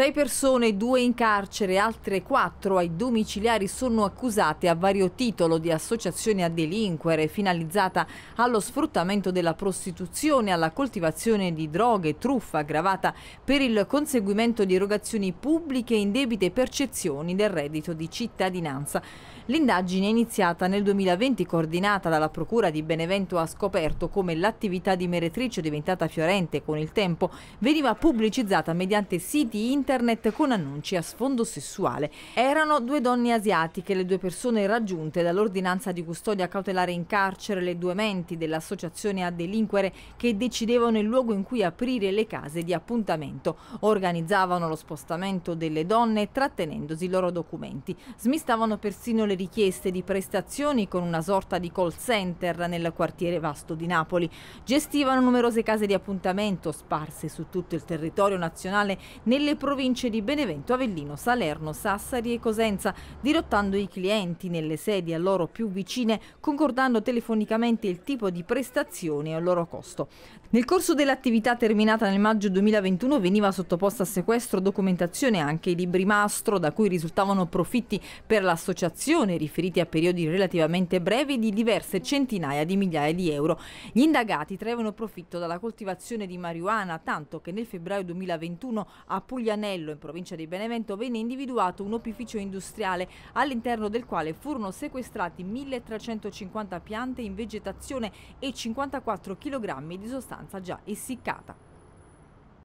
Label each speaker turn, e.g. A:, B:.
A: Sei persone, due in carcere, altre quattro ai domiciliari sono accusate a vario titolo di associazione a delinquere finalizzata allo sfruttamento della prostituzione, alla coltivazione di droghe, truffa aggravata per il conseguimento di erogazioni pubbliche e indebite percezioni del reddito di cittadinanza. L'indagine iniziata nel 2020 coordinata dalla Procura di Benevento ha scoperto come l'attività di meretrice diventata fiorente con il tempo veniva pubblicizzata mediante siti internet internet con annunci a sfondo sessuale. Erano due donne asiatiche, le due persone raggiunte dall'ordinanza di custodia cautelare in carcere, le due menti dell'associazione a delinquere che decidevano il luogo in cui aprire le case di appuntamento. Organizzavano lo spostamento delle donne trattenendosi i loro documenti. Smistavano persino le richieste di prestazioni con una sorta di call center nel quartiere vasto di Napoli. Gestivano numerose case di appuntamento sparse su tutto il territorio nazionale nelle province province di Benevento, Avellino, Salerno, Sassari e Cosenza, dirottando i clienti nelle sedi a loro più vicine, concordando telefonicamente il tipo di prestazione e il loro costo. Nel corso dell'attività terminata nel maggio 2021 veniva sottoposta a sequestro documentazione anche i libri mastro da cui risultavano profitti per l'associazione riferiti a periodi relativamente brevi di diverse centinaia di migliaia di euro. Gli indagati traevano profitto dalla coltivazione di marijuana, tanto che nel febbraio 2021 a Puglia Anello, in provincia di Benevento, venne individuato un opificio industriale all'interno del quale furono sequestrati 1350 piante in vegetazione e 54 kg di sostanza già essiccata.